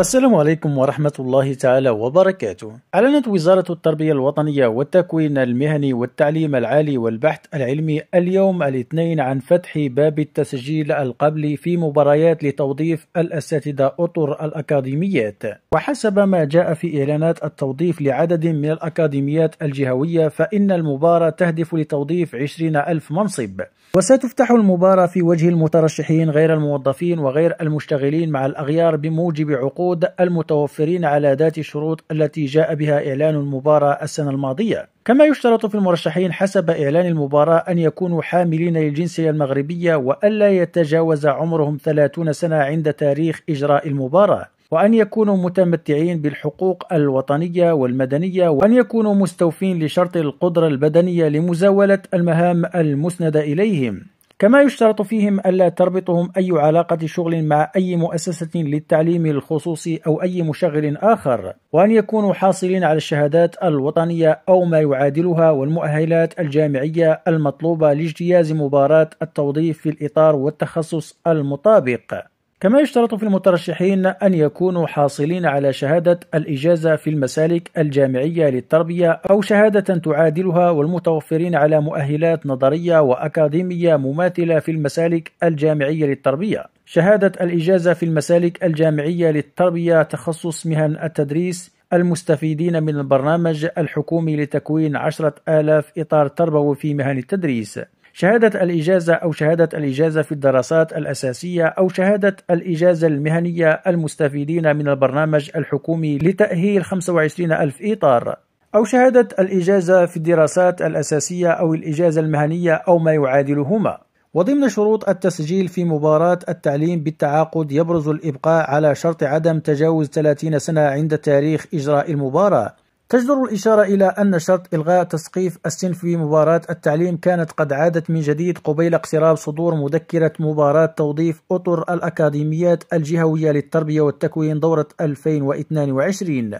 السلام عليكم ورحمة الله تعالى وبركاته. أعلنت وزارة التربية الوطنية والتكوين المهني والتعليم العالي والبحث العلمي اليوم الاثنين عن فتح باب التسجيل القبلي في مباريات لتوظيف الأساتذة أطر الأكاديميات. وحسب ما جاء في إعلانات التوظيف لعدد من الأكاديميات الجهوية فإن المباراة تهدف لتوظيف 20 ألف منصب. وستفتح المباراة في وجه المترشحين غير الموظفين وغير المشتغلين مع الأغيار بموجب عقود العقود المتوفرين على ذات الشروط التي جاء بها إعلان المباراة السنة الماضية كما يشترط في المرشحين حسب إعلان المباراة أن يكونوا حاملين للجنسية المغربية وألا يتجاوز عمرهم 30 سنة عند تاريخ إجراء المباراة وأن يكونوا متمتعين بالحقوق الوطنية والمدنية وأن يكونوا مستوفين لشرط القدرة البدنية لمزاولة المهام المسندة إليهم كما يشترط فيهم ألا تربطهم أي علاقة شغل مع أي مؤسسة للتعليم الخصوصي أو أي مشغل آخر وأن يكونوا حاصلين على الشهادات الوطنية أو ما يعادلها والمؤهلات الجامعية المطلوبة لاجتياز مباراة التوظيف في الإطار والتخصص المطابق كما يشترط في المترشحين أن يكونوا حاصلين على شهادة الإجازة في المسالك الجامعية للتربية أو شهادة تعادلها والمتوفرين على مؤهلات نظرية وأكاديمية مماثلة في المسالك الجامعية للتربية. شهادة الإجازة في المسالك الجامعية للتربية تخصص مهن التدريس المستفيدين من البرنامج الحكومي لتكوين عشرة آلاف إطار تربوي في مهن التدريس شهادة الإجازة أو شهادة الإجازة في الدراسات الأساسية أو شهادة الإجازة المهنية المستفيدين من البرنامج الحكومي لتأهيل 25 ألف إطار أو شهادة الإجازة في الدراسات الأساسية أو الإجازة المهنية أو ما يعادلهما وضمن شروط التسجيل في مباراة التعليم بالتعاقد يبرز الإبقاء على شرط عدم تجاوز 30 سنة عند تاريخ إجراء المباراة تجدر الإشارة إلى أن شرط إلغاء تسقيف السن في مباراة التعليم كانت قد عادت من جديد قبيل اقتراب صدور مذكرة مباراة توظيف أطر الأكاديميات الجهوية للتربية والتكوين دورة 2022